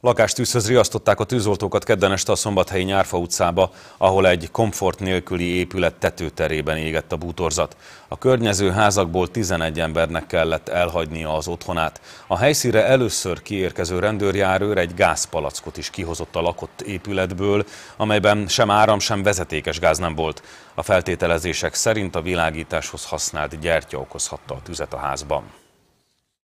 Lakástűzhöz riasztották a tűzoltókat kedden este a Szombathelyi Nyárfa utcába, ahol egy komfort nélküli épület tetőterében égett a bútorzat. A környező házakból 11 embernek kellett elhagynia az otthonát. A helyszíre először kiérkező rendőrjárőr egy gázpalackot is kihozott a lakott épületből, amelyben sem áram, sem vezetékes gáz nem volt. A feltételezések szerint a világításhoz használt gyertya okozhatta a tüzet a házban.